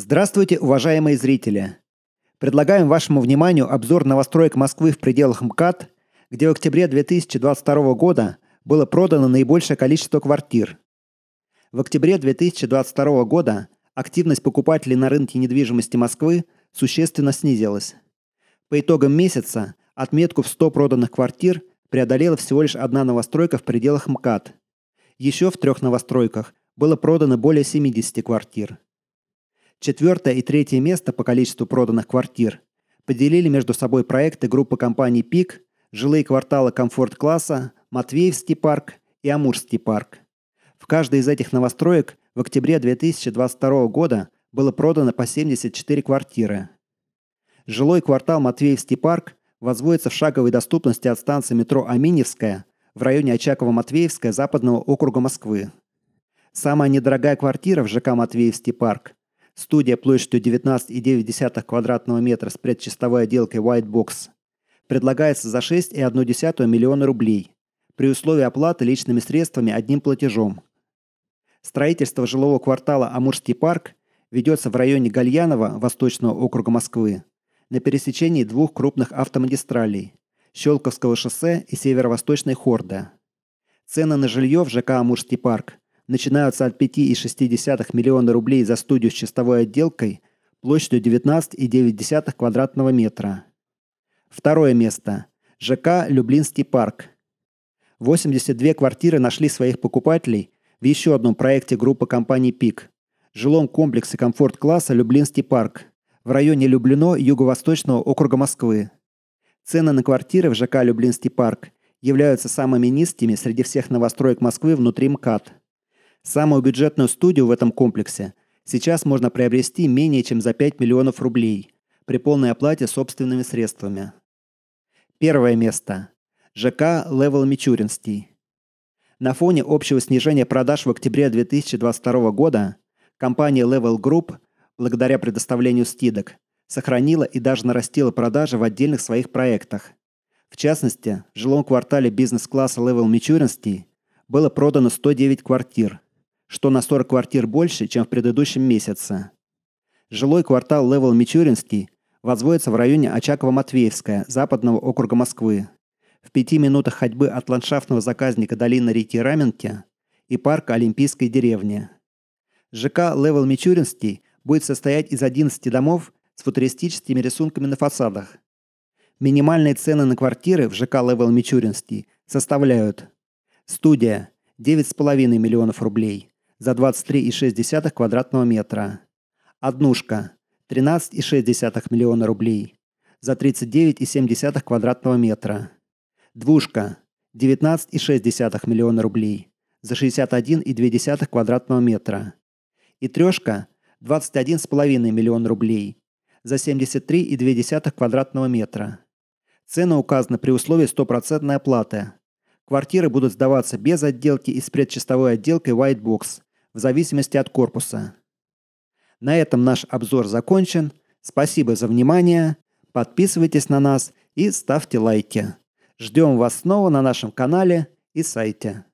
Здравствуйте, уважаемые зрители! Предлагаем вашему вниманию обзор новостроек Москвы в пределах МКАД, где в октябре 2022 года было продано наибольшее количество квартир. В октябре 2022 года активность покупателей на рынке недвижимости Москвы существенно снизилась. По итогам месяца отметку в 100 проданных квартир преодолела всего лишь одна новостройка в пределах МКАД. Еще в трех новостройках было продано более 70 квартир. Четвертое и третье место по количеству проданных квартир поделили между собой проекты группы компаний «Пик», жилые кварталы комфорт-класса, Матвеевский парк и Амурский парк. В каждой из этих новостроек в октябре 2022 года было продано по 74 квартиры. Жилой квартал Матвеевский парк возводится в шаговой доступности от станции метро Аминевская в районе Очаково-Матвеевская западного округа Москвы. Самая недорогая квартира в ЖК Матвеевский парк Студия площадью 19,9 квадратного метра с предчистовой отделкой White Box предлагается за 6,1 миллиона рублей при условии оплаты личными средствами одним платежом. Строительство жилого квартала «Амурский парк» ведется в районе Гальянова, восточного округа Москвы, на пересечении двух крупных автомагистралей – Щелковского шоссе и северо-восточной Хорда. Цены на жилье в ЖК «Амурский парк» начинаются от 5,6 миллиона рублей за студию с чистовой отделкой площадью 19,9 квадратного метра. Второе место. ЖК «Люблинский парк». 82 квартиры нашли своих покупателей в еще одном проекте группы компаний «Пик» – жилом комплексе комфорт-класса «Люблинский парк» в районе Люблино Юго-Восточного округа Москвы. Цены на квартиры в ЖК «Люблинский парк» являются самыми низкими среди всех новостроек Москвы внутри МКАД – Самую бюджетную студию в этом комплексе сейчас можно приобрести менее чем за 5 миллионов рублей при полной оплате собственными средствами. Первое место. ЖК «Левел Мичуринский». На фоне общего снижения продаж в октябре 2022 года компания Level Group, благодаря предоставлению скидок, сохранила и даже нарастила продажи в отдельных своих проектах. В частности, в жилом квартале бизнес-класса Level Мичуринский было продано 109 квартир – что на 40 квартир больше, чем в предыдущем месяце. Жилой квартал Левел Мичуринский возводится в районе Очаково-Матвеевская, западного округа Москвы. В пяти минутах ходьбы от ландшафтного заказника долины реки Раменки и парка Олимпийской деревни. ЖК Левел Мичуринский будет состоять из 11 домов с футуристическими рисунками на фасадах. Минимальные цены на квартиры в ЖК Левел Мичуринский составляют студия 9,5 миллионов рублей, за 23,6 квадратного метра. Однушка 13,6 миллиона рублей за 39,7 квадратного метра. Двушка 19,6 миллиона рублей за 61,2 квадратного метра. И трешка 21,5 миллиона рублей за 73,2 квадратного метра. Цена указана при условии стопроцентной оплаты. Квартиры будут сдаваться без отделки и с предчистовой отделкой White Box в зависимости от корпуса. На этом наш обзор закончен. Спасибо за внимание. Подписывайтесь на нас и ставьте лайки. Ждем вас снова на нашем канале и сайте.